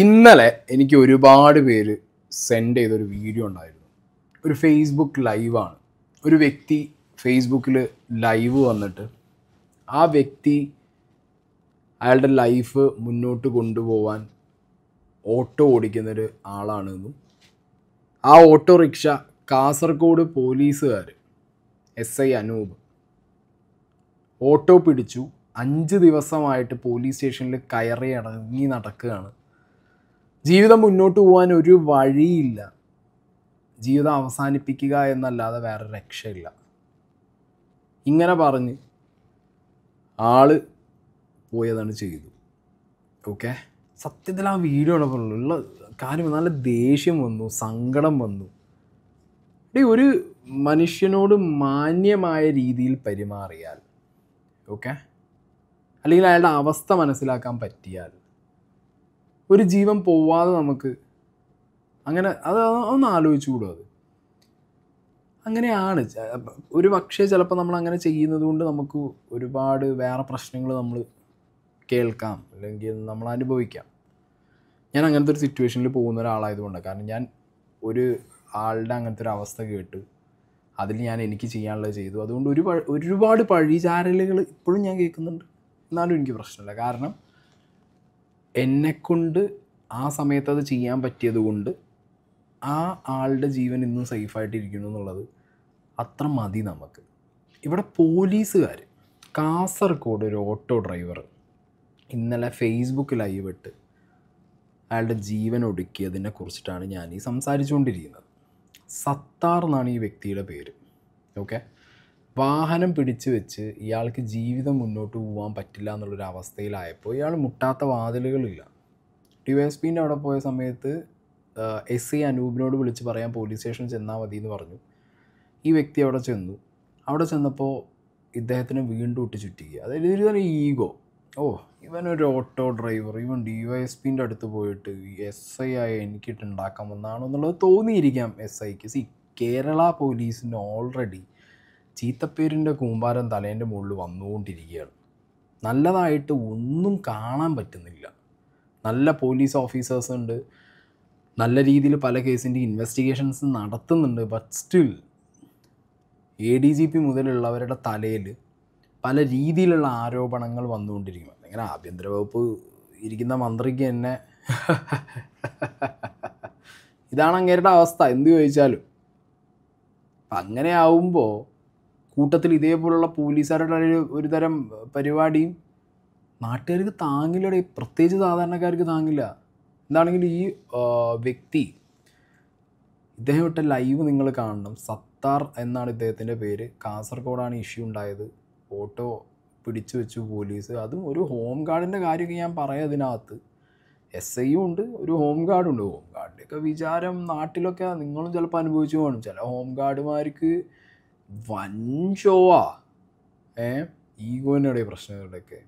ഇന്നലെ എനിക്ക് ഒരുപാട് പേര് സെൻഡ് ചെയ്തൊരു വീഡിയോ ഉണ്ടായിരുന്നു ഒരു ഫേസ്ബുക്ക് ലൈവാണ് ഒരു വ്യക്തി ഫേസ്ബുക്കിൽ ലൈവ് വന്നിട്ട് ആ വ്യക്തി അയാളുടെ ലൈഫ് മുന്നോട്ട് കൊണ്ടുപോകാൻ ഓട്ടോ ഓടിക്കുന്നൊരു ആളാണെന്നും ആ ഓട്ടോറിക്ഷ കാസർഗോഡ് പോലീസുകാർ എസ് ഐ അനൂപ് ഓട്ടോ പിടിച്ചു അഞ്ച് ദിവസമായിട്ട് പോലീസ് സ്റ്റേഷനിൽ കയറി ഇറങ്ങി നടക്കുകയാണ് ജീവിതം മുന്നോട്ട് പോകാൻ ഒരു വഴിയില്ല ജീവിതം അവസാനിപ്പിക്കുക എന്നല്ലാതെ വേറെ രക്ഷയില്ല ഇങ്ങനെ പറഞ്ഞ് ആള് പോയതാണ് ചെയ്തു ഓക്കെ സത്യത്തിൽ ആ വീഡിയോ ഉള്ള കാര്യം നല്ല ദേഷ്യം വന്നു സങ്കടം വന്നു ഡേ ഒരു മനുഷ്യനോട് മാന്യമായ രീതിയിൽ പെരുമാറിയാൽ ഓക്കെ അല്ലെങ്കിൽ അയാളുടെ അവസ്ഥ മനസ്സിലാക്കാൻ പറ്റിയാൽ ഒരു ജീവൻ പോവാതെ നമുക്ക് അങ്ങനെ അത് ഒന്ന് ആലോചിച്ചു കൂടും അത് അങ്ങനെയാണ് ഒരു പക്ഷേ ചിലപ്പോൾ നമ്മൾ അങ്ങനെ ചെയ്യുന്നത് കൊണ്ട് നമുക്ക് ഒരുപാട് വേറെ പ്രശ്നങ്ങൾ നമ്മൾ കേൾക്കാം അല്ലെങ്കിൽ നമ്മൾ അനുഭവിക്കാം ഞാൻ അങ്ങനത്തെ ഒരു സിറ്റുവേഷനിൽ പോകുന്ന ഒരാളായതുകൊണ്ടാണ് കാരണം ഞാൻ ഒരു ആളുടെ അങ്ങനത്തെ ഒരു അവസ്ഥ കേട്ട് അതിൽ ഞാൻ എനിക്ക് ചെയ്യാനുള്ളത് ചെയ്തു അതുകൊണ്ട് ഒരു ഒരുപാട് പഴിചാരലുകൾ ഇപ്പോഴും ഞാൻ കേൾക്കുന്നുണ്ട് എന്നാലും എനിക്ക് പ്രശ്നമില്ല കാരണം എന്നെക്കൊണ്ട് ആ സമയത്ത് അത് ചെയ്യാൻ പറ്റിയത് കൊണ്ട് ആ ആളുടെ ജീവൻ ഇന്നും സേഫായിട്ടിരിക്കുന്നു എന്നുള്ളത് അത്ര മതി നമുക്ക് ഇവിടെ പോലീസുകാർ കാസർഗോഡ് ഒരു ഓട്ടോ ഡ്രൈവർ ഇന്നലെ ഫേസ്ബുക്ക് ലൈവ് ഇട്ട് അയാളുടെ ജീവൻ ഒടുക്കിയതിനെ കുറിച്ചിട്ടാണ് ഞാൻ ഈ സംസാരിച്ചുകൊണ്ടിരിക്കുന്നത് സത്താർ എന്നാണ് ഈ വ്യക്തിയുടെ പേര് ഓക്കെ വാഹനം പിടിച്ചു വെച്ച് ഇയാൾക്ക് ജീവിതം മുന്നോട്ട് പോകാൻ പറ്റില്ല എന്നുള്ളൊരു അവസ്ഥയിലായപ്പോൾ ഇയാൾ മുട്ടാത്ത വാതിലുകളില്ല ഡി വൈ എസ് പിൻ്റെ അവിടെ പോയ സമയത്ത് എസ് സി അനൂപിനോട് വിളിച്ച് പറയാൻ പോലീസ് സ്റ്റേഷനിൽ ചെന്നാൽ മതി എന്ന് പറഞ്ഞു ഈ വ്യക്തി അവിടെ ചെന്നു അവിടെ ചെന്നപ്പോൾ ഇദ്ദേഹത്തിന് വീണ്ടും ഒട്ടി ചുറ്റിക്കുക അതായത് ഇതൊരു ഈഗോ ഓ ഒരു ഓട്ടോ ഡ്രൈവർ ഇവൻ ഡി വൈ എസ് പിൻ്റെ അടുത്ത് പോയിട്ട് എസ് ഐ ആയി എനിക്കിട്ട് ഉണ്ടാക്കാൻ എന്നുള്ളത് തോന്നിയിരിക്കാം എസ് ഐക്ക് സി കേരള പോലീസിന് ഓൾറെഡി ചീത്തപ്പേരിൻ്റെ കൂമ്പാരം തലേൻ്റെ മുകളിൽ വന്നുകൊണ്ടിരിക്കുകയാണ് നല്ലതായിട്ട് ഒന്നും കാണാൻ പറ്റുന്നില്ല നല്ല പോലീസ് ഓഫീസേഴ്സ് ഉണ്ട് നല്ല രീതിയിൽ പല കേസിൻ്റെ ഇൻവെസ്റ്റിഗേഷൻസ് നടത്തുന്നുണ്ട് but still A D G P മുതലുള്ളവരുടെ തലയിൽ പല രീതിയിലുള്ള ആരോപണങ്ങൾ വന്നുകൊണ്ടിരിക്കും അങ്ങനെ ആഭ്യന്തര വകുപ്പ് ഇരിക്കുന്ന മന്ത്രിക്ക് തന്നെ ഇതാണ് അങ്ങേരുടെ അവസ്ഥ എന്ത് ചോദിച്ചാലും അങ്ങനെ ആവുമ്പോൾ കൂട്ടത്തിൽ ഇതേപോലുള്ള പോലീസുകാരുടെ ഒരു ഒരു തരം പരിപാടിയും നാട്ടുകാർക്ക് താങ്ങില്ലടേ പ്രത്യേകിച്ച് സാധാരണക്കാർക്ക് താങ്ങില്ല എന്താണെങ്കിലും ഈ വ്യക്തി ഇദ്ദേഹം ഇട്ട ലൈവ് നിങ്ങൾ കാണണം സത്താർ എന്നാണ് ഇദ്ദേഹത്തിൻ്റെ പേര് കാസർഗോഡാണ് ഇഷ്യൂ ഉണ്ടായത് ഓട്ടോ പിടിച്ചു വെച്ചു പോലീസ് അതും ഒരു ഹോം ഗാർഡിൻ്റെ കാര്യമൊക്കെ ഞാൻ പറയാം അതിനകത്ത് എസ് ഐ ഉണ്ട് ഒരു ഹോം ഗാർഡുണ്ട് ഉണ്ട് ഹോം ഗാർഡിൻ്റെയൊക്കെ വിചാരം നാട്ടിലൊക്കെ നിങ്ങളും ചിലപ്പോൾ അനുഭവിച്ചു കാണും ചില ഹോം ഗാർഡുമാർക്ക് വൻഷോവാ ഏ ഈഗോൻ്റെ പ്രശ്നം പ്രശ്നങ്ങളുടെയൊക്കെ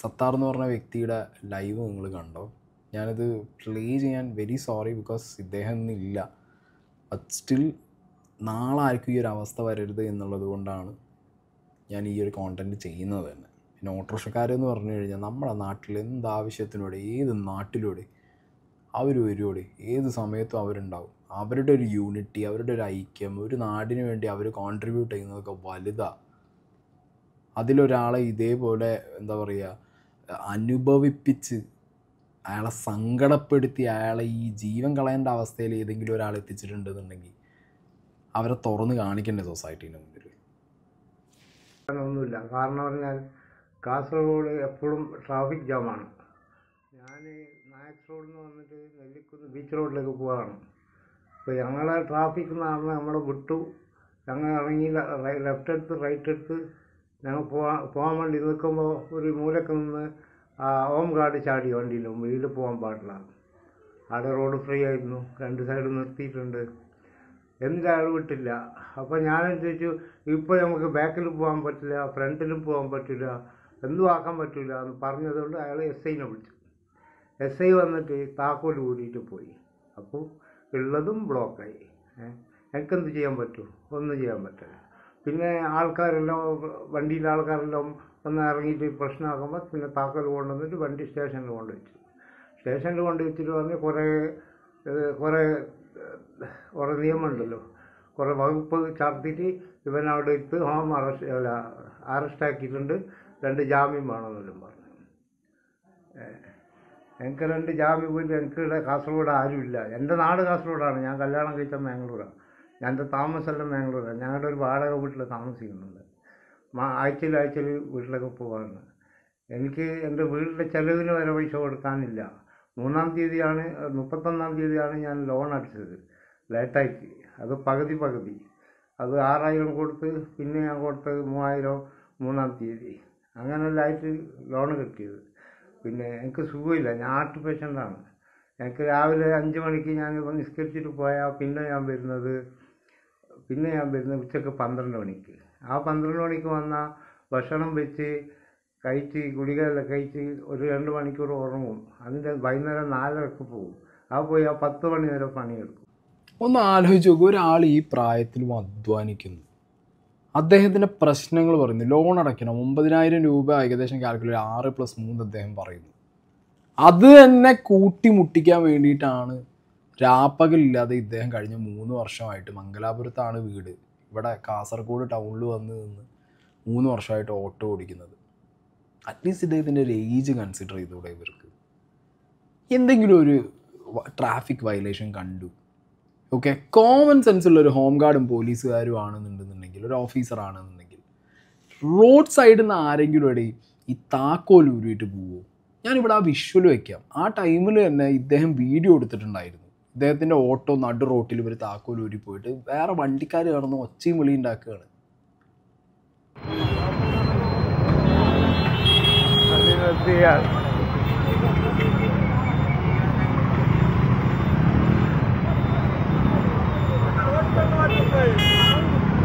സത്താർ എന്ന് പറഞ്ഞ വ്യക്തിയുടെ ലൈവ് നിങ്ങൾ കണ്ടോ ഞാനിത് പ്ലേ ചെയ്യാൻ വെരി സോറി ബിക്കോസ് ഇദ്ദേഹം ഇന്നില്ല ബട്ട് സ്റ്റിൽ നാളെ ആർക്കും ഈ ഒരു അവസ്ഥ വരരുത് എന്നുള്ളത് കൊണ്ടാണ് ഞാൻ ഈ ഒരു കോണ്ടൻറ്റ് ചെയ്യുന്നത് തന്നെ പിന്നെ ഓട്ടോറിക്ഷക്കാരെന്ന് പറഞ്ഞു കഴിഞ്ഞാൽ നമ്മുടെ നാട്ടിൽ എന്താവശ്യത്തിനോട് ഏത് നാട്ടിലൂടെ അവർ വരുമോടെ ഏത് സമയത്തും അവരുണ്ടാവും അവരുടെ ഒരു യൂണിറ്റി അവരുടെ ഒരു ഐക്യം ഒരു നാടിന് വേണ്ടി അവർ കോൺട്രിബ്യൂട്ട് ചെയ്യുന്നതൊക്കെ വലുതാണ് അതിലൊരാളെ ഇതേപോലെ എന്താ പറയുക അനുഭവിപ്പിച്ച് അയാളെ സങ്കടപ്പെടുത്തി അയാളെ ഈ ജീവൻ കളയേണ്ട അവസ്ഥയിൽ ഏതെങ്കിലും ഒരാൾ എത്തിച്ചിട്ടുണ്ടെന്നുണ്ടെങ്കിൽ അവരെ തുറന്ന് കാണിക്കണ്ടേ സൊസൈറ്റീൻ്റെ മുന്നിൽ ഒന്നുമില്ല കാരണം പറഞ്ഞാൽ കാസർഗോഡ് എപ്പോഴും ട്രാഫിക് ജാമാണ് ഞാൻ നായക് റോഡിൽ നിന്ന് വന്നിട്ട് നെല്ലിക്കുന്ന് ബീച്ച് റോഡിലേക്ക് പോവാണ് അപ്പോൾ ഞങ്ങളെ ട്രാഫിക്കിൽ നിന്നാണ് നമ്മളെ വിട്ടു ഞങ്ങൾ ഇറങ്ങി ലെഫ്റ്റ് എടുത്ത് റൈറ്റ് എടുത്ത് ഞങ്ങൾ പോവാൻ പോകാൻ വേണ്ടി നിൽക്കുമ്പോൾ ഒരു മൂലക്ക് നിന്ന് ഹോം ഗാർഡ് ചാടി വണ്ടിയിൽ വീട് പോകാൻ പാടില്ല അവിടെ റോഡ് ഫ്രീ ആയിരുന്നു രണ്ട് സൈഡും നിർത്തിയിട്ടുണ്ട് എന്തായാലും വിട്ടില്ല അപ്പോൾ ഞാൻ ചോദിച്ചു ഇപ്പോൾ നമുക്ക് ബാക്കിൽ പോകാൻ പറ്റില്ല ഫ്രണ്ടിലും പോകാൻ പറ്റില്ല എന്തും ആക്കാൻ പറ്റില്ല എന്ന് പറഞ്ഞതുകൊണ്ട് അയാൾ എസ് ഐനെ വിളിച്ചു എസ് ഐ വന്നിട്ട് താക്കോൽ കൂടിയിട്ട് പോയി അപ്പോൾ ഉള്ളതും ബ്ലോക്കായി എനിക്കെന്ത് ചെയ്യാൻ പറ്റും ഒന്നും ചെയ്യാൻ പറ്റില്ല പിന്നെ ആൾക്കാരെല്ലാം വണ്ടിയിലെ ആൾക്കാരെല്ലാം ഒന്ന് ഇറങ്ങിയിട്ട് പ്രശ്നമാക്കുമ്പോൾ പിന്നെ താക്കോൽ കൊണ്ടുവന്നിട്ട് വണ്ടി സ്റ്റേഷനിൽ കൊണ്ട് വെച്ചു സ്റ്റേഷനിൽ കൊണ്ട് വെച്ചിട്ട് പറഞ്ഞ് കുറേ കുറേ നിയമം നിയമമുണ്ടല്ലോ കുറേ വകുപ്പ് ചാർത്തിയിട്ട് ഇവൻ അവിടെ ഇട്ട് ഹോം അറസ്റ്റ് അല്ല ആക്കിയിട്ടുണ്ട് രണ്ട് ജാമ്യം വേണമെന്നെല്ലാം പറഞ്ഞു എനിക്ക് രണ്ട് ജാമ്യം പോയിട്ട് എനിക്ക് ഇവിടെ കാസർഗോഡ് ആരുമില്ല എൻ്റെ നാട് കാസർഗോഡാണ് ഞാൻ കല്യാണം കഴിച്ച മാംഗ്ലൂരാണ് ഞാൻ എൻ്റെ താമസമെല്ലാം മാംഗ്ലൂരാണ് ഞങ്ങളുടെ ഒരു വാടക വീട്ടിൽ താമസിക്കുന്നുണ്ട് ആഴ്ചയിൽ ആഴ്ചയിൽ വീട്ടിലൊക്കെ പോകാറുണ്ട് എനിക്ക് എൻ്റെ വീടിൻ്റെ ചിലവിന് വരെ പൈസ കൊടുക്കാനില്ല മൂന്നാം തീയതിയാണ് മുപ്പത്തൊന്നാം തീയതിയാണ് ഞാൻ ലോൺ അടിച്ചത് ലേറ്റായിട്ട് അത് പകുതി പകുതി അത് ആറായിരം കൊടുത്ത് പിന്നെ ഞാൻ കൊടുത്തത് മൂവായിരം മൂന്നാം തീയതി അങ്ങനെയെല്ലാം ആയിട്ട് ലോൺ കിട്ടിയത് പിന്നെ എനിക്ക് സുഖമില്ല ഞാൻ ഹാർട്ട് പേഷ്യൻ്റാണ് എനിക്ക് രാവിലെ അഞ്ച് മണിക്ക് ഞാൻ നിസ്കരിച്ചിട്ട് പോയാൽ പിന്നെ ഞാൻ വരുന്നത് പിന്നെ ഞാൻ വരുന്നത് ഉച്ചക്ക് പന്ത്രണ്ട് മണിക്ക് ആ പന്ത്രണ്ട് മണിക്ക് വന്നാൽ ഭക്ഷണം വെച്ച് കഴിച്ച് ഗുളികയെല്ലാം കഴിച്ച് ഒരു രണ്ട് മണിക്കൂർ ഉറങ്ങും അതിൻ്റെ വൈകുന്നേരം നാലരക്ക് പോകും ആ പോയി ആ പത്ത് മണി വരെ പണിയെടുക്കും ഒന്ന് ആലോചിച്ച് നോക്കുക ഒരാൾ ഈ പ്രായത്തിലും അധ്വാനിക്കുന്നു അദ്ദേഹത്തിൻ്റെ പ്രശ്നങ്ങൾ പറയുന്നു ലോൺ അടയ്ക്കണം ഒമ്പതിനായിരം രൂപ ഏകദേശം കാൽക്കുലേറ്റ് ആറ് പ്ലസ് മൂന്ന് അദ്ദേഹം പറയുന്നു അത് തന്നെ കൂട്ടിമുട്ടിക്കാൻ വേണ്ടിയിട്ടാണ് രാപ്പകലില്ലാതെ ഇദ്ദേഹം കഴിഞ്ഞ മൂന്ന് വർഷമായിട്ട് മംഗലാപുരത്താണ് വീട് ഇവിടെ കാസർഗോഡ് ടൗണിൽ വന്ന് നിന്ന് മൂന്ന് വർഷമായിട്ട് ഓട്ടോ ഓടിക്കുന്നത് അറ്റ്ലീസ്റ്റ് ഇദ്ദേഹത്തിൻ്റെ ഒരു ഏജ് കൺസിഡർ ചെയ്തുകൂടെ ഇവർക്ക് എന്തെങ്കിലും ഒരു ട്രാഫിക് വയലേഷൻ കണ്ടു ഓക്കെ കോമൺ സെൻസുള്ള ഒരു ഹോം ഗാർഡും പോലീസുകാരും ആണെന്നുണ്ടെന്നുണ്ടെങ്കിൽ ഒരു ഓഫീസർ ആണെന്നുണ്ടെങ്കിൽ റോഡ് സൈഡിൽ നിന്ന് ആരെങ്കിലും ഇടയിൽ ഈ താക്കോൽ ഊരിയിട്ട് പോവുമോ ഞാനിവിടെ ആ വിഷ്വൽ വയ്ക്കാം ആ ടൈമിൽ തന്നെ ഇദ്ദേഹം വീഡിയോ എടുത്തിട്ടുണ്ടായിരുന്നു ഇദ്ദേഹത്തിൻ്റെ ഓട്ടോ നടു റോട്ടിൽ ഇവർ താക്കോൽ ഊരി പോയിട്ട് വേറെ വണ്ടിക്കാർ കിടന്ന് ഒച്ചയും വിളി ഉണ്ടാക്കുകയാണ് Yeah.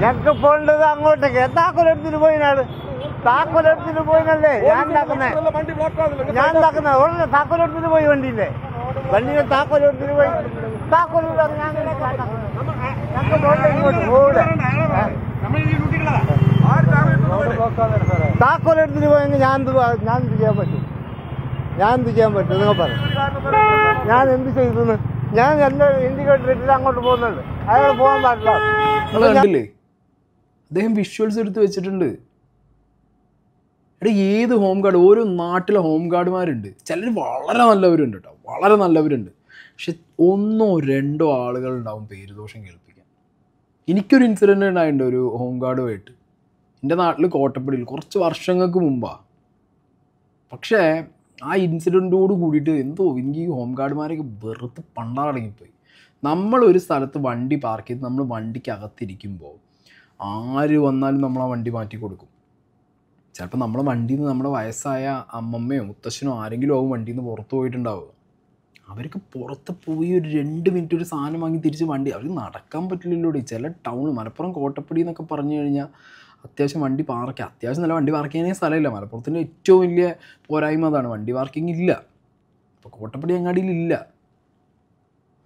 எனக்கு போണ്ടது അങ്ങോട്ടേക്ക് താക്കോൽ എടുത്തിട്ട് പോയിനാള് താക്കോൽ എടുത്തിട്ട് പോയിനല്ലേ ഞാൻ ഉണ്ടാക്കുന്നേ ഞാൻ ഉണ്ടാക്കുന്നേ ഉടനെ താക്കോൽ എടുത്തിട്ട് പോയി വണ്ടിയില്ലേ വണ്ടിയിലെ താക്കോൽ എടുത്തിട്ട് പോയി താക്കോൽ ഞാൻ താക്കോൽ എടുത്തിട്ട് പോയെങ്കിൽ ഞാൻ ഞാൻ എന്ത് ചെയ്യാൻ പറ്റും ഞാൻ എന്ത് ചെയ്യാൻ പറ്റും നിങ്ങൾ പറ ഞാൻ എന്ത് ചെയ്തെന്ന് ഞാൻ എന്റെ ഇൻഡിക്കേറ്റർ കേട്ടിട്ട് അങ്ങോട്ട് പോകുന്നുണ്ട് അയാൾ പോകാൻ പാടില്ല അദ്ദേഹം വിഷ്വൽസ് എടുത്ത് വെച്ചിട്ടുണ്ട് എടാ ഏത് ഹോം ഗാർഡ് ഓരോ നാട്ടിലെ ഹോം ഗാർഡുമാരുണ്ട് ചിലർ വളരെ നല്ലവരുണ്ട് കേട്ടോ വളരെ നല്ലവരുണ്ട് പക്ഷെ ഒന്നോ രണ്ടോ ആളുകൾ ഉണ്ടാവും പേരുദോഷം കേൾപ്പിക്കാൻ എനിക്കൊരു ഇൻസിഡൻ്റ് ഉണ്ടായിട്ടുണ്ട് ഒരു ഹോം ഗാർഡുമായിട്ട് എൻ്റെ നാട്ടിൽ കോട്ടപ്പടിയിൽ കുറച്ച് വർഷങ്ങൾക്ക് മുമ്പാണ് പക്ഷേ ആ ഇൻസിഡൻറ്റോട് കൂടിയിട്ട് എന്തോ എനിക്ക് ഈ ഹോം ഗാർഡുമാരൊക്കെ വെറുത്ത് പണ്ടാറടങ്ങിപ്പോയി നമ്മളൊരു സ്ഥലത്ത് വണ്ടി പാർക്ക് ചെയ്ത് നമ്മൾ വണ്ടിക്ക് അകത്തിരിക്കുമ്പോൾ ആര് വന്നാലും നമ്മൾ ആ വണ്ടി മാറ്റി കൊടുക്കും ചിലപ്പോൾ നമ്മളെ വണ്ടിയിൽ നിന്ന് നമ്മുടെ വയസ്സായ അമ്മമ്മയോ മുത്തശ്ശനോ ആരെങ്കിലും ആവും വണ്ടിയിൽ നിന്ന് പുറത്ത് പോയിട്ടുണ്ടാവുക അവർക്ക് പുറത്ത് പോയി ഒരു രണ്ട് മിനിറ്റ് ഒരു സാധനം വാങ്ങി തിരിച്ച് വണ്ടി അവർക്ക് നടക്കാൻ പറ്റില്ലല്ലോ ചില ടൗൺ മലപ്പുറം കോട്ടപ്പടി എന്നൊക്കെ പറഞ്ഞു കഴിഞ്ഞാൽ അത്യാവശ്യം വണ്ടി പാർക്ക് അത്യാവശ്യം നല്ല വണ്ടി പാർക്ക് ചെയ്യുന്ന സ്ഥലമില്ല മലപ്പുറത്തിൻ്റെ ഏറ്റവും വലിയ പോരായ്മ അതാണ് വണ്ടി പാർക്കിംഗ് ഇല്ല അപ്പോൾ കോട്ടപ്പടി അങ്ങാടിയിൽ ഇല്ല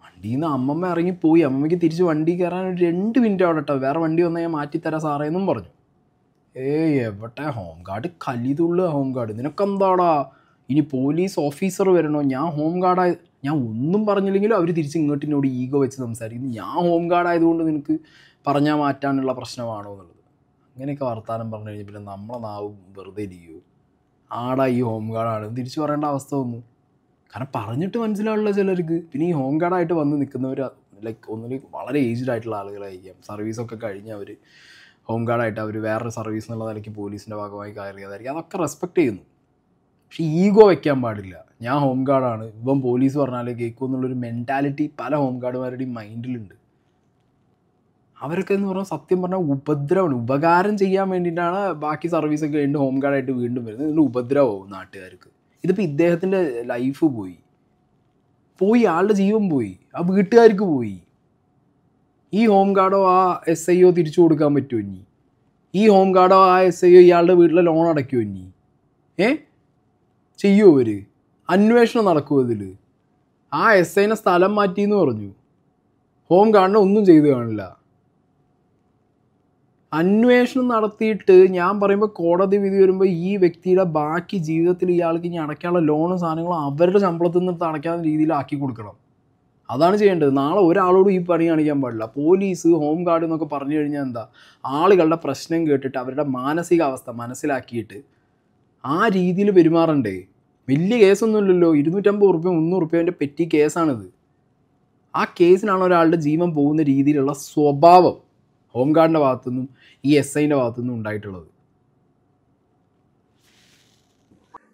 വണ്ടിയിൽ നിന്ന് അമ്മമ്മ ഇറങ്ങിപ്പോയി അമ്മമ്മയ്ക്ക് തിരിച്ച് വണ്ടി കയറാൻ ഒരു രണ്ട് മിനിറ്റ് അവിടെ കേട്ടോ വേറെ വണ്ടി വന്നാൽ ഞാൻ മാറ്റിത്തരാം സാറേ എന്നും പറഞ്ഞു ഏയ് എവിടെ ഹോം ഗാർഡ് കലിതുള്ള ഹോം ഗാർഡ് എന്താടാ ഇനി പോലീസ് ഓഫീസർ വരണോ ഞാൻ ഹോം ഗാർഡായ ഞാൻ ഒന്നും പറഞ്ഞില്ലെങ്കിലും അവർ തിരിച്ച് ഇങ്ങോട്ട് ഈഗോ വെച്ച് സംസാരിക്കുന്നു ഞാൻ ഹോം ഗാർഡ് ആയതുകൊണ്ട് നിനക്ക് പറഞ്ഞാൽ മാറ്റാനുള്ള പ്രശ്നമാണോ എന്നുള്ളത് ഇങ്ങനെയൊക്കെ വർത്താനം പറഞ്ഞു കഴിഞ്ഞാൽ പിന്നെ നമ്മളെ നാവും വെറുതെ ഇരിക്കുമോ ആടാ ഈ ഹോം ഗാർഡാണ് തിരിച്ചു പറയേണ്ട അവസ്ഥ വന്നു കാരണം പറഞ്ഞിട്ട് മനസ്സിലാവുള്ള ചിലർക്ക് പിന്നെ ഈ ഹോം ഗാർഡായിട്ട് വന്ന് നിൽക്കുന്നവർ ലൈക്ക് ഒന്നിൽ വളരെ ഏജ്ഡ് ആയിട്ടുള്ള ആളുകളായിരിക്കാം സർവീസൊക്കെ കഴിഞ്ഞ് അവർ ഹോം ഗാർഡായിട്ട് അവർ വേറൊരു സർവീസ് എന്നുള്ള നിലയ്ക്ക് പോലീസിൻ്റെ ഭാഗമായി കയറിയതായിരിക്കും അതൊക്കെ റെസ്പെക്റ്റ് ചെയ്യുന്നു പക്ഷേ ഈഗോ വയ്ക്കാൻ പാടില്ല ഞാൻ ഹോം ഗാർഡാണ് ഇവൻ പോലീസ് പറഞ്ഞാൽ കേൾക്കുമെന്നുള്ളൊരു മെൻറ്റാലിറ്റി പല ഹോം ഗാർഡുമാരുടെയും മൈൻഡിലുണ്ട് അവരൊക്കെ എന്ന് പറഞ്ഞാൽ സത്യം പറഞ്ഞാൽ ഉപദ്രവമാണ് ഉപകാരം ചെയ്യാൻ വേണ്ടിയിട്ടാണ് ബാക്കി സർവീസൊക്കെ കഴിഞ്ഞ് ഹോം ഗാർഡായിട്ട് വീണ്ടും വരുന്നത് ഇതിൻ്റെ ഉപദ്രവമാവും നാട്ടുകാർക്ക് ഇതിപ്പോൾ ഇദ്ദേഹത്തിൻ്റെ ലൈഫ് പോയി പോയി ആളുടെ ജീവൻ പോയി ആ വീട്ടുകാർക്ക് പോയി ഈ ഹോം ഗാർഡോ ആ എസ് ഐ ഒ തിരിച്ചു കൊടുക്കാൻ പറ്റുമോ ഇനി ഈ ഹോം ഗാർഡോ ആ എസ് ഐ ഒ ഇയാളുടെ വീട്ടിലെ ലോൺ അടയ്ക്കുമോ ഇനി ഏ ചെയ്യുമോ അവർ അന്വേഷണം നടക്കുമോ ഇതിൽ ആ എസ് ഐനെ സ്ഥലം മാറ്റിയെന്ന് പറഞ്ഞു ഹോം ഗാർഡിനെ ഒന്നും ചെയ്തു കാണില്ല അന്വേഷണം നടത്തിയിട്ട് ഞാൻ പറയുമ്പോൾ കോടതി വിധി വരുമ്പോൾ ഈ വ്യക്തിയുടെ ബാക്കി ജീവിതത്തിൽ ഇയാൾക്ക് ഇനി അടയ്ക്കാനുള്ള ലോണും സാധനങ്ങളും അവരുടെ ശമ്പളത്തിൽ നിന്ന് അടയ്ക്കാവുന്ന രീതിയിൽ ആക്കി കൊടുക്കണം അതാണ് ചെയ്യേണ്ടത് നാളെ ഒരാളോടും ഈ പണി കാണിക്കാൻ പാടില്ല പോലീസ് ഹോം ഗാർഡ് എന്നൊക്കെ പറഞ്ഞു കഴിഞ്ഞാൽ എന്താ ആളുകളുടെ പ്രശ്നം കേട്ടിട്ട് അവരുടെ മാനസികാവസ്ഥ മനസ്സിലാക്കിയിട്ട് ആ രീതിയിൽ പെരുമാറണ്ടേ വലിയ കേസൊന്നുമില്ലല്ലോ ഇരുന്നൂറ്റമ്പത് റുപ്യ മുന്നൂറ് റുപ്യേൻ്റെ പെറ്റി കേസാണിത് ആ കേസിനാണ് ഒരാളുടെ ജീവൻ പോകുന്ന രീതിയിലുള്ള സ്വഭാവം ഹോംഗാർഡിൻ്റെ ഭാഗത്തു നിന്നും ഈ എസ് ഐൻ്റെ ഭാഗത്തു നിന്നും ഉണ്ടായിട്ടുള്ളത്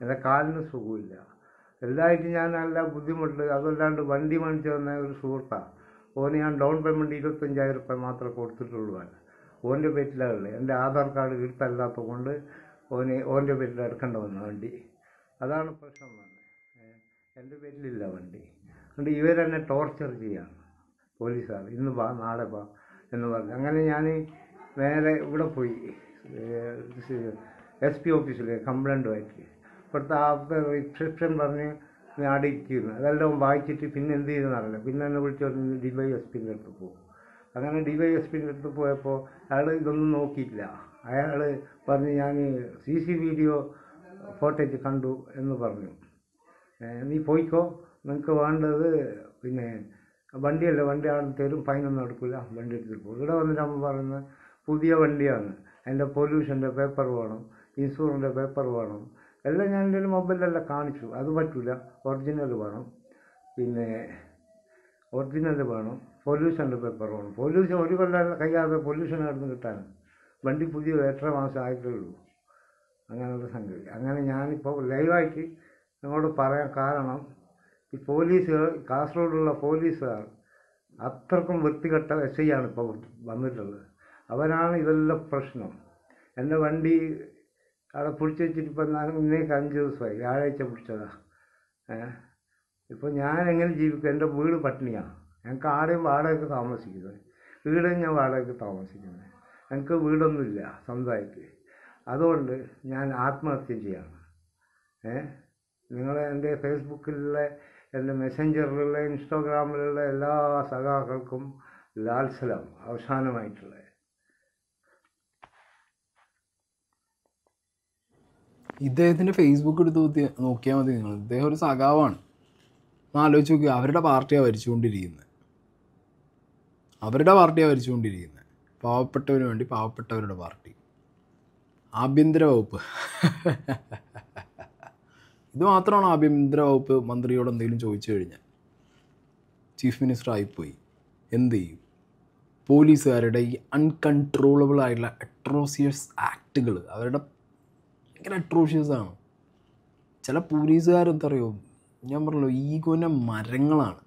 എൻ്റെ കാലിന് സുഖമില്ല എല്ലായിട്ട് ഞാൻ നല്ല ബുദ്ധിമുട്ട് അതല്ലാണ്ട് വണ്ടി മേടിച്ച് വന്ന ഒരു സുഹൃത്താണ് ഓന് ഞാൻ ഡൗൺ പേയ്മെൻറ്റ് ഇരുപത്തഞ്ചായിരം റുപ്യ മാത്രമേ കൊടുത്തിട്ടുള്ളൂ ഓൻ്റെ പേരിലാണ് എൻ്റെ ആധാർ കാർഡ് കിട്ടല്ലാത്ത കൊണ്ട് ഓന് ഓൻ്റെ പേരിൽ എടുക്കേണ്ട വന്ന വണ്ടി അതാണ് പ്രശ്നം വന്നത് എൻ്റെ പേരിലില്ല വണ്ടി അതുകൊണ്ട് ഇവരെന്നെ ടോർച്ചർ ചെയ്യാണ് പോലീസുകാർ ഇന്ന് വാ നാളെ വാ എന്ന് പറഞ്ഞു അങ്ങനെ ഞാൻ നേരെ ഇവിടെ പോയി എസ് പി ഓഫീസിൽ കംപ്ലൈൻറ്റുമായിട്ട് ഇവിടുത്തെ ആ റിസപ്ഷൻ പറഞ്ഞ് അടിക്കുന്നു അതെല്ലാം വായിച്ചിട്ട് പിന്നെ എന്ത് അറിയില്ല പിന്നെ എന്നെ വിളിച്ച് പറഞ്ഞു ഡി വൈ എസ് പിൻ്റെ അടുത്ത് പോകും അങ്ങനെ ഡി വൈ എസ് പിൻ്റെ അടുത്ത് പോയപ്പോൾ അയാൾ ഇതൊന്നും നോക്കിയില്ല അയാൾ പറഞ്ഞു ഞാൻ സി സി വീഡിയോ ഫോട്ടേജ് കണ്ടു എന്ന് പറഞ്ഞു നീ പോയിക്കോ നിങ്ങൾക്ക് വേണ്ടത് പിന്നെ വണ്ടിയല്ല വണ്ടി അവിടെ തരും ഫൈനൊന്നും എടുക്കില്ല വണ്ടി എടുത്തിട്ട് പോകും ഇവിടെ വന്നിട്ട് നമ്മൾ പറയുന്നത് പുതിയ വണ്ടിയാണ് അതിൻ്റെ പൊല്യൂഷൻ്റെ പേപ്പർ വേണം ഇൻഷുറിൻ്റെ പേപ്പർ വേണം എല്ലാം ഞാൻ എൻ്റെ മൊബൈലിലെല്ലാം കാണിച്ചു അത് പറ്റില്ല ഒറിജിനൽ വേണം പിന്നെ ഒറിജിനൽ വേണം പൊല്യൂഷൻ്റെ പേപ്പർ വേണം പൊല്യൂഷൻ ഒരു കൊല്ലം കഴിയാതെ പൊല്യൂഷൻ ആയിരുന്നു കിട്ടാൻ വണ്ടി പുതിയ എത്ര മാസം ആയിട്ടേ ഉള്ളൂ അങ്ങനെയുള്ള സംഗതി അങ്ങനെ ഞാനിപ്പോൾ ലൈവായിട്ട് നിങ്ങളോട് പറയാൻ കാരണം ഈ പോലീസ് കാസർഗോഡുള്ള പോലീസുകാർ അത്രക്കും വൃത്തികെട്ട രക്ഷയാണ് ഇപ്പോൾ വന്നിട്ടുള്ളത് അവനാണ് ഇതെല്ലാം പ്രശ്നം എൻ്റെ വണ്ടി അവിടെ പിടിച്ച് വെച്ചിട്ട് ഇപ്പം ഇന്നേക്ക് അഞ്ച് ദിവസമായി വ്യാഴാഴ്ച പിടിച്ചതാണ് ഇപ്പോൾ ഞാൻ എങ്ങനെ ജീവിക്കും എൻ്റെ വീട് പട്ടിണിയാണ് ഞങ്ങൾക്ക് ആടെയും വാടകയ്ക്ക് താമസിക്കുന്നത് വീട് ഞാൻ വാടകയ്ക്ക് താമസിക്കുന്നത് ഞങ്ങൾക്ക് വീടൊന്നുമില്ല സ്വന്തമായിട്ട് അതുകൊണ്ട് ഞാൻ ആത്മഹത്യ ചെയ്യാണ് ഏ നിങ്ങളെ എൻ്റെ ഫേസ്ബുക്കിലെ എൻ്റെ മെസ്സഞ്ചറിലുള്ള ഇൻസ്റ്റാഗ്രാമിലുള്ള എല്ലാ സഖാക്കൾക്കും ലാൽസലം അവസാനമായിട്ടുള്ളത് ഇദ്ദേഹത്തിൻ്റെ ഫേസ്ബുക്ക് എടുത്ത് നോക്കിയാൽ നോക്കിയാൽ മതി നിങ്ങൾ ഇദ്ദേഹം ഒരു സഖാവാണ് ഒന്ന് ആലോചിച്ച് നോക്കുക അവരുടെ പാർട്ടിയാണ് ഭരിച്ചുകൊണ്ടിരിക്കുന്നത് അവരുടെ പാർട്ടിയാണ് ഭരിച്ചുകൊണ്ടിരിക്കുന്നത് പാവപ്പെട്ടവന് വേണ്ടി പാവപ്പെട്ടവരുടെ പാർട്ടി ആഭ്യന്തര വകുപ്പ് ഇത് മാത്രമാണ് ആഭ്യന്തര വകുപ്പ് മന്ത്രിയോട് എന്തെങ്കിലും ചോദിച്ചു കഴിഞ്ഞാൽ ചീഫ് മിനിസ്റ്റർ ആയിപ്പോയി എന്ത് ചെയ്യും പോലീസുകാരുടെ ഈ അൺകൺട്രോളബിൾ ആയിട്ടുള്ള അട്രോസിയസ് ആക്ടുകൾ അവരുടെ ഭയങ്കര അട്രോഷ്യസ് ആണ് ചില പോലീസുകാർ എന്താ പറയുക ഞാൻ പറഞ്ഞല്ലോ ഈഗോൻ്റെ മരങ്ങളാണ്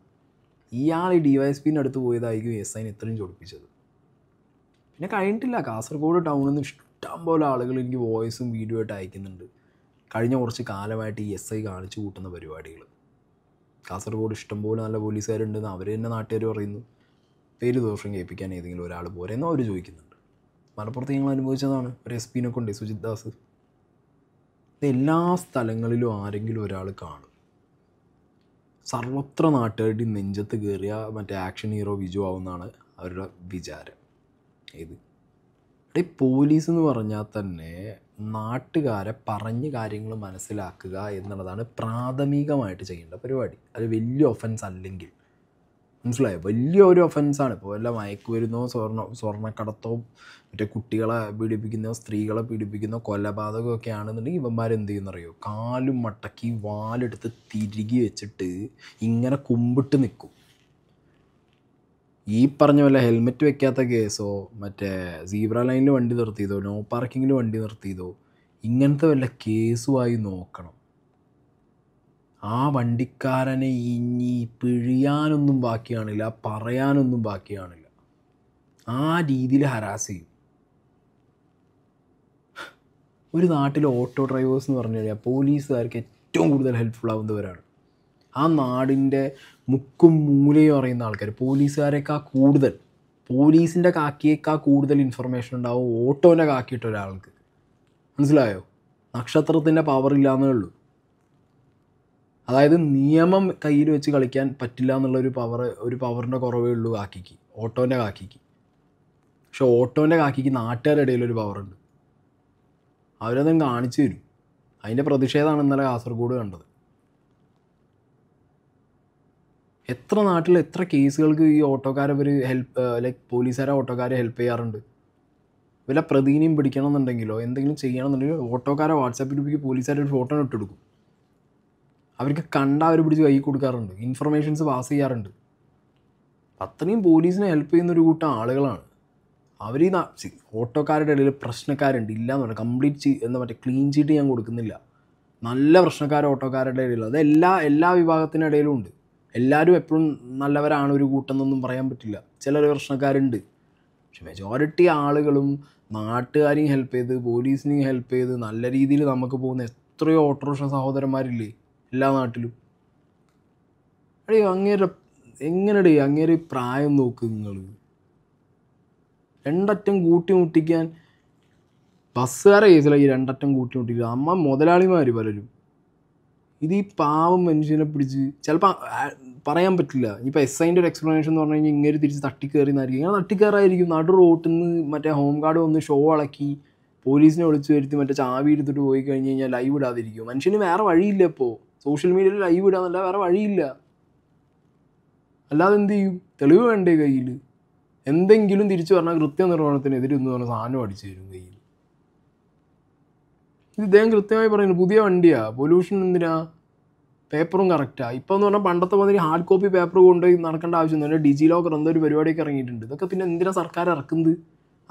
ഇയാൾ ഈ ഡി വൈ എസ് പിൻ്റെ അടുത്ത് പോയതായിരിക്കും എസ് ഐന് ഇത്രയും ചൊടിപ്പിച്ചത് പിന്നെ കഴിഞ്ഞിട്ടില്ല കാസർഗോഡ് ടൗണിൽ നിന്ന് ഇഷ്ടം പോലെ ആളുകൾ എനിക്ക് വോയിസും വീഡിയോ ആയിട്ട് അയക്കുന്നുണ്ട് കഴിഞ്ഞ കുറച്ച് കാലമായിട്ട് ഈ എസ് ഐ കാണിച്ചു കൂട്ടുന്ന പരിപാടികൾ കാസർഗോഡ് ഇഷ്ടംപോലെ നല്ല പോലീസുകാരുണ്ടെന്ന് അവർ തന്നെ നാട്ടുകാർ പറയുന്നു പേര് ദോഷം കേൾപ്പിക്കാൻ ഏതെങ്കിലും ഒരാൾ പോരെന്നോ അവർ ചോദിക്കുന്നുണ്ട് മലപ്പുറത്ത് ഞങ്ങൾ അനുഭവിച്ചതാണ് ഒരു എസ് പിനെ കൊണ്ട് സുജിത് ദാസ് എല്ലാ സ്ഥലങ്ങളിലും ആരെങ്കിലും ഒരാൾ കാണും സർവത്ര നാട്ടുകാരുടെ നെഞ്ചത്ത് കയറിയ മറ്റേ ആക്ഷൻ ഹീറോ വിജു ആവുന്നതാണ് അവരുടെ വിചാരം ഏത് ഈ പോലീസ് എന്ന് പറഞ്ഞാൽ തന്നെ നാട്ടുകാരെ പറഞ്ഞ് കാര്യങ്ങൾ മനസ്സിലാക്കുക എന്നുള്ളതാണ് പ്രാഥമികമായിട്ട് ചെയ്യേണ്ട പരിപാടി അത് വലിയ ഒഫൻസ് അല്ലെങ്കിൽ മനസ്സിലായോ വലിയ ഒരു ഒഫൻസാണ് ഇപ്പോൾ വല്ല വരുന്നോ സ്വർണ്ണ സ്വർണ്ണക്കടത്തോ മറ്റേ കുട്ടികളെ പീഡിപ്പിക്കുന്നോ സ്ത്രീകളെ പീഡിപ്പിക്കുന്നോ കൊലപാതകമൊക്കെ ആണെന്നുണ്ടെങ്കിൽ ഇവന്മാർ എന്ത് ചെയ്യുന്നറിയോ കാലും മട്ടക്കി വാലെടുത്ത് തിരികെ വെച്ചിട്ട് ഇങ്ങനെ കുമ്പിട്ട് നിൽക്കും ഈ പറഞ്ഞ പോലെ ഹെൽമെറ്റ് വെക്കാത്ത കേസോ മറ്റേ സീബ്ര ലൈനിൽ വണ്ടി നിർത്തിയതോ നോ പാർക്കിങ്ങിൽ വണ്ടി നിർത്തിയതോ ഇങ്ങനത്തെ വല്ല കേസുമായി നോക്കണം ആ വണ്ടിക്കാരനെ ഇനി പിഴിയാനൊന്നും ബാക്കിയാണില്ല പറയാനൊന്നും ബാക്കിയാണില്ല ആ രീതിയിൽ ഹരാസ് ചെയ്യും ഒരു നാട്ടിലെ ഓട്ടോ ഡ്രൈവേഴ്സ് എന്ന് പറഞ്ഞു കഴിഞ്ഞാൽ പോലീസുകാർക്ക് ഏറ്റവും കൂടുതൽ ഹെൽപ്ഫുൾ ആവുന്നവരാണ് ആ നാടിൻ്റെ മുക്കും മൂലയും അറിയുന്ന ആൾക്കാർ പോലീസുകാരെക്കാൾ കൂടുതൽ പോലീസിൻ്റെ കാക്കിയേക്കാൾ കൂടുതൽ ഇൻഫർമേഷൻ ഉണ്ടാവും ഓട്ടോൻ്റെ കാക്കിയിട്ട് ഒരാൾക്ക് മനസ്സിലായോ നക്ഷത്രത്തിൻ്റെ പവർ ഇല്ലാന്നേ ഉള്ളൂ അതായത് നിയമം കയ്യിൽ വെച്ച് കളിക്കാൻ പറ്റില്ല എന്നുള്ളൊരു പവർ ഒരു പവറിൻ്റെ കുറവേ ഉള്ളൂ കാക്കിക്ക് ഓട്ടോൻ്റെ കാക്കിക്ക് പക്ഷെ ഓട്ടോൻ്റെ കാക്കിക്ക് നാട്ടുകാരുടെ ഇടയിൽ ഒരു പവറുണ്ട് അവരതും കാണിച്ചു തരും അതിൻ്റെ പ്രതിഷേധമാണ് ഇന്നലെ കാസർഗോഡ് കണ്ടത് എത്ര നാട്ടിൽ എത്ര കേസുകൾക്ക് ഈ ഓട്ടോക്കാരെ ഇവർ ഹെൽപ്പ് ലൈക്ക് പോലീസുകാരെ ഓട്ടോക്കാരെ ഹെൽപ്പ് ചെയ്യാറുണ്ട് വല്ല പ്രതീനയും പിടിക്കണം എന്നുണ്ടെങ്കിലോ എന്തെങ്കിലും ചെയ്യണമെന്നുണ്ടെങ്കിൽ ഓട്ടോക്കാരെ വാട്സാപ്പിൽ ഗ്രൂപ്പിലേക്ക് പോലീസുകാരെ ഒരു ഫോട്ടോ ഇട്ടെടുക്കും അവർക്ക് കണ്ട അവർ പിടിച്ച് കൈ കൊടുക്കാറുണ്ട് ഇൻഫർമേഷൻസ് പാസ് ചെയ്യാറുണ്ട് അത്രയും പോലീസിനെ ഹെൽപ്പ് ചെയ്യുന്ന ഒരു കൂട്ടം ആളുകളാണ് അവർ ഈ ഓട്ടോക്കാരുടെ ഇടയിൽ പ്രശ്നക്കാരുണ്ട് ഇല്ല എന്ന് പറഞ്ഞാൽ കംപ്ലീറ്റ് എന്താ പറയുക ക്ലീൻ ചീറ്റ് ഞാൻ കൊടുക്കുന്നില്ല നല്ല പ്രശ്നക്കാർ ഓട്ടോക്കാരുടെ ഇടയിലുള്ളത് അത് എല്ലാ എല്ലാ ഇടയിലും ഉണ്ട് എല്ലാവരും എപ്പോഴും നല്ലവരാണ് ഒരു കൂട്ടെന്നൊന്നും പറയാൻ പറ്റില്ല ചില പ്രശ്നക്കാരുണ്ട് പക്ഷെ മെജോറിറ്റി ആളുകളും നാട്ടുകാരെയും ഹെൽപ്പ് ചെയ്ത് പോലീസിനെയും ഹെൽപ്പ് ചെയ്ത് നല്ല രീതിയിൽ നമുക്ക് പോകുന്ന എത്രയോ ഓട്ടോറിക്ഷ സഹോദരന്മാരില്ലേ എല്ലാ നാട്ടിലും അടി അങ്ങേരെ എങ്ങനെടേ അങ്ങേര് പ്രായം നോക്ക് നിങ്ങൾ രണ്ടറ്റം കൂട്ടിമുട്ടിക്കാൻ ബസ്സുകാരെ കേസിലായി ഈ രണ്ടറ്റം കൂട്ടിമുട്ടിക്കുക അമ്മ മുതലാളിമാർ പലരും ഇത് ഈ പാവം മനുഷ്യനെ പിടിച്ച് ചിലപ്പോൾ പറയാൻ പറ്റില്ല ഇനിയിപ്പോൾ എസ് ഐൻ്റെ ഒരു എക്സ്പ്ലനേഷൻ എന്ന് പറഞ്ഞു കഴിഞ്ഞാൽ ഇങ്ങനെ തിരിച്ച് തട്ടിക്കയറി എന്നായിരിക്കും ഇങ്ങനെ തട്ടിക്കയറായിരിക്കും നടു റോട്ടിൽ നിന്ന് മറ്റേ ഹോം ഗാർഡ് വന്ന് ഷോ അളക്കി പോലീസിനെ വിളിച്ചു വരുത്തി മറ്റേ ചാവി എടുത്തിട്ട് പോയി കഴിഞ്ഞ് കഴിഞ്ഞാൽ ലൈവ് ഇടാതിരിക്കും മനുഷ്യന് വേറെ വഴിയില്ല ഇപ്പോൾ സോഷ്യൽ മീഡിയയിൽ ലൈവ് ഇടാന്നല്ല വേറെ വഴിയില്ല അല്ലാതെ എന്ത് ചെയ്യും തെളിവ് വേണ്ടേ കയ്യിൽ എന്തെങ്കിലും തിരിച്ചു പറഞ്ഞാൽ കൃത്യനിർവഹണത്തിനെതിരെ എന്ന് പറഞ്ഞാൽ സാധനം അടിച്ചു തരും കയ്യിൽ ഇത് ഇദ്ദേഹം കൃത്യമായി പറയുന്നു പുതിയ വണ്ടിയാ പൊല്യൂഷൻ എന്തിനാ പേപ്പറും കറക്റ്റാണ് ഇപ്പം എന്ന് പറഞ്ഞാൽ പണ്ടത്തെ മാതിരി ഹാർഡ് കോപ്പി പേപ്പർ കൊണ്ടുപോയി നടക്കേണ്ട തന്നെ ഡിജി ലോക്കർ എന്തൊരു പരിപാടിയൊക്കെ ഇറങ്ങിയിട്ടുണ്ട് ഇതൊക്കെ പിന്നെ എന്തിനാ സർക്കാർ ഇറക്കുന്നത്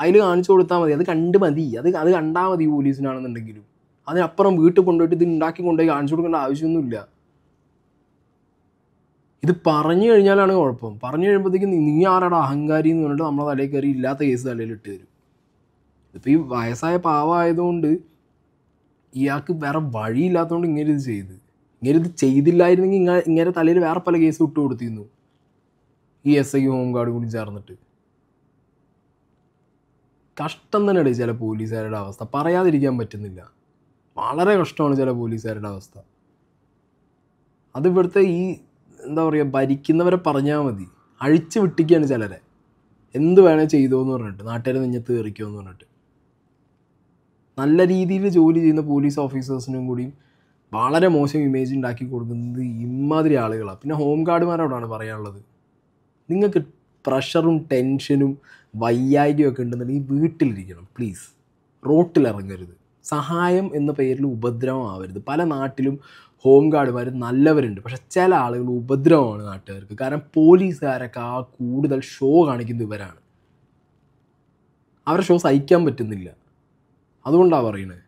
അതിൽ കാണിച്ചു കൊടുത്താൽ മതി അത് കണ്ട് മതി അത് അത് കണ്ടാൽ മതി പോലീസിനാണെന്നുണ്ടെങ്കിലും അതിനപ്പുറം വീട്ടിൽ കൊണ്ടുപോയിട്ട് ഇത് ഉണ്ടാക്കി കൊണ്ടുപോയി കാണിച്ചു കൊടുക്കേണ്ട ആവശ്യമൊന്നുമില്ല ഇത് പറഞ്ഞു കഴിഞ്ഞാലാണ് കുഴപ്പം പറഞ്ഞു കഴിയുമ്പോഴത്തേക്കും നീ ആരാടാ അഹങ്കാരി എന്ന് പറഞ്ഞിട്ട് നമ്മളെ തലയിൽ കയറി ഇല്ലാത്ത കേസ് തലയിൽ ഇട്ട് തരും ഇപ്പം ഈ വയസ്സായ പാവമായതുകൊണ്ട് ഇയാൾക്ക് വേറെ വഴിയില്ലാത്തതുകൊണ്ട് ഇങ്ങനെ ഇത് ചെയ്ത് ഇങ്ങനെ ഇത് ചെയ്തില്ലായിരുന്നെങ്കിൽ ഇങ്ങനെ ഇങ്ങനെ തലയിൽ വേറെ പല കേസ് വിട്ടു കൊടുത്തിരുന്നു ഈ എസ് ഐ ഹോം ഗാർഡ് കൂടി ചേർന്നിട്ട് കഷ്ടം തന്നെയാണ് ചില പോലീസുകാരുടെ അവസ്ഥ പറയാതിരിക്കാൻ പറ്റുന്നില്ല വളരെ കഷ്ടമാണ് ചില പോലീസുകാരുടെ അവസ്ഥ അത് ഇവിടുത്തെ ഈ എന്താ പറയുക ഭരിക്കുന്നവരെ പറഞ്ഞാൽ മതി അഴിച്ചു വിട്ടിക്കുകയാണ് ചിലരെ എന്ത് വേണേൽ ചെയ്തോ എന്ന് പറഞ്ഞിട്ട് നാട്ടുകാരെ നെഞ്ഞത്ത് കയറിക്കോ എന്ന് പറഞ്ഞിട്ട് നല്ല രീതിയിൽ ജോലി ചെയ്യുന്ന പോലീസ് ഓഫീസേഴ്സിനും കൂടിയും വളരെ മോശം ഇമേജ് ഉണ്ടാക്കി കൊടുക്കുന്നത് ഇമാതിരി ആളുകളാണ് പിന്നെ ഹോം ഗാർഡുമാരോടാണ് പറയാനുള്ളത് നിങ്ങൾക്ക് പ്രഷറും ടെൻഷനും വയ്യായ്കയും ഒക്കെ ഉണ്ടെന്നുണ്ടെങ്കിൽ വീട്ടിലിരിക്കണം പ്ലീസ് റോട്ടിലിറങ്ങരുത് സഹായം എന്ന പേരിൽ ഉപദ്രവം ആവരുത് പല നാട്ടിലും ഹോം ഗാർഡുമാർ നല്ലവരുണ്ട് പക്ഷെ ചില ആളുകൾ ഉപദ്രവമാണ് നാട്ടുകാർക്ക് കാരണം പോലീസുകാരൊക്കെ ആ കൂടുതൽ ഷോ കാണിക്കുന്ന ഇവരാണ് അവരുടെ ഷോ സഹിക്കാൻ പറ്റുന്നില്ല അതുകൊണ്ടാണ് പറയുന്നത്